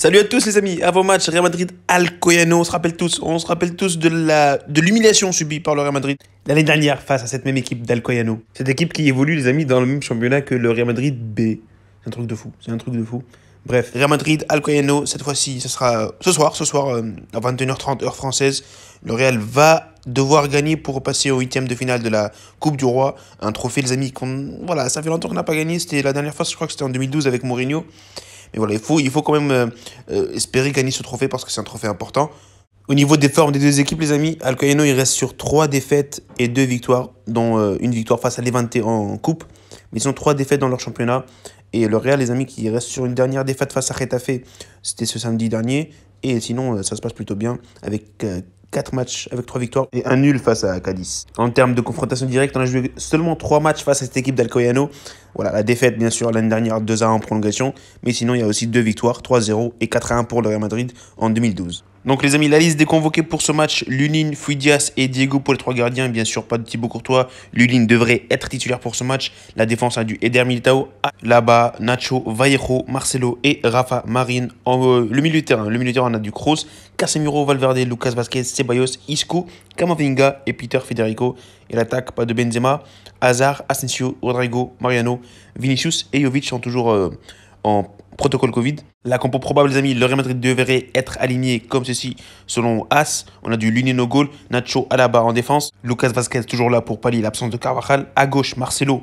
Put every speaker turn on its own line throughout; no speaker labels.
Salut à tous les amis, avant match Real Madrid Alcoyano, on se rappelle tous, on se rappelle tous de la de l'humiliation subie par le Real Madrid l'année dernière face à cette même équipe d'Alcoyano. Cette équipe qui évolue les amis dans le même championnat que le Real Madrid B. C'est un truc de fou, c'est un truc de fou. Bref, Real Madrid Alcoyano, cette fois-ci, ce sera ce soir, ce soir euh, à 21h30 heure française, le Real va devoir gagner pour passer au huitième de finale de la Coupe du Roi, un trophée les amis qu'on voilà, ça fait longtemps qu'on n'a pas gagné, c'était la dernière fois, je crois que c'était en 2012 avec Mourinho. Mais voilà, il faut, quand même euh, euh, espérer gagner ce trophée parce que c'est un trophée important. Au niveau des formes des deux équipes, les amis, Alcoyano, il reste sur trois défaites et deux victoires, dont euh, une victoire face à Levante en coupe. Mais ils ont trois défaites dans leur championnat. Et le Real, les amis, qui reste sur une dernière défaite face à Retafe, c'était ce samedi dernier. Et sinon, ça se passe plutôt bien avec quatre matchs avec trois victoires et un nul face à Cadiz. En termes de confrontation directe, on a joué seulement trois matchs face à cette équipe d'Alcoyano voilà, la défaite, bien sûr, l'année dernière, 2 1 en prolongation. Mais sinon, il y a aussi deux victoires, 3-0 et 4 1 pour le Real Madrid en 2012. Donc les amis, la liste des convoqués pour ce match, Lunin, Fuidias et Diego pour les trois gardiens. Bien sûr, pas de Thibaut Courtois. Luline devrait être titulaire pour ce match. La défense a du Eder Militao, Laba, Nacho, Vallejo, Marcelo et Rafa Marin, euh, le milieu de terrain, le milieu de terrain, a du Kroos, Casemiro, Valverde, Lucas Vasquez, Ceballos, Isco, Camavinga et Peter Federico. Et l'attaque, pas de Benzema, Hazard, Asensio, Rodrigo, Mariano, Vinicius et Jovic sont toujours... Euh, en protocole Covid. La compo probable, les amis, le Real Madrid devrait être aligné comme ceci selon As. On a du Lunino goal, Nacho barre en défense, Lucas Vazquez toujours là pour pallier l'absence de Carvajal. À gauche, Marcelo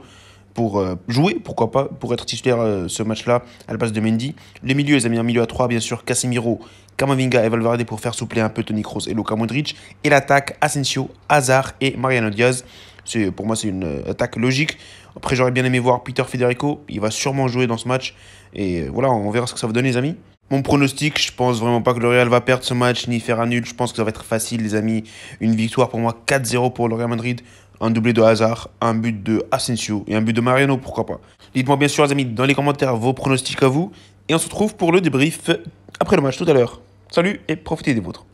pour euh, jouer, pourquoi pas, pour être titulaire euh, ce match-là à la place de Mendy. Le milieu, les amis, en milieu à 3, bien sûr, Casemiro, Camavinga et Valverde pour faire soupler un peu Tony Kroos et Luka Modric. Et l'attaque, Asensio, Hazard et Mariano Diaz pour moi, c'est une euh, attaque logique. Après, j'aurais bien aimé voir Peter Federico. Il va sûrement jouer dans ce match. Et euh, voilà, on verra ce que ça va donner, les amis. Mon pronostic, je pense vraiment pas que le Real va perdre ce match ni faire un nul. Je pense que ça va être facile, les amis. Une victoire pour moi 4-0 pour le Real Madrid. Un doublé de hasard, un but de Asensio et un but de Mariano, pourquoi pas. Dites-moi bien sûr, les amis, dans les commentaires vos pronostics à vous. Et on se retrouve pour le débrief après le match tout à l'heure. Salut et profitez des vôtres.